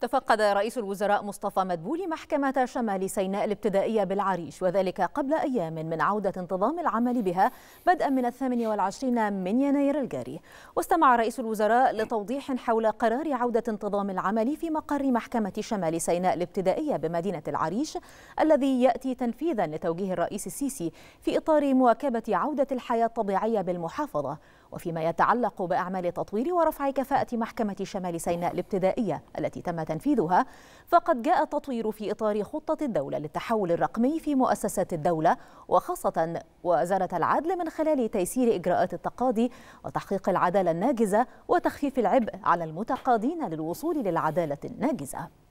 تفقد رئيس الوزراء مصطفى مدبولي محكمة شمال سيناء الابتدائية بالعريش وذلك قبل أيام من عودة انتظام العمل بها بدءا من الثامن والعشرين من يناير الجاري واستمع رئيس الوزراء لتوضيح حول قرار عودة انتظام العمل في مقر محكمة شمال سيناء الابتدائية بمدينة العريش الذي يأتي تنفيذا لتوجيه الرئيس السيسي في إطار مواكبة عودة الحياة الطبيعية بالمحافظة وفيما يتعلق بأعمال تطوير ورفع كفاءة محكمة شمال سيناء الابتدائية التي تم تنفيذها فقد جاء التطوير في إطار خطة الدولة للتحول الرقمي في مؤسسات الدولة وخاصة وزارة العدل من خلال تيسير إجراءات التقاضي وتحقيق العدالة الناجزة وتخفيف العبء على المتقاضين للوصول للعدالة الناجزة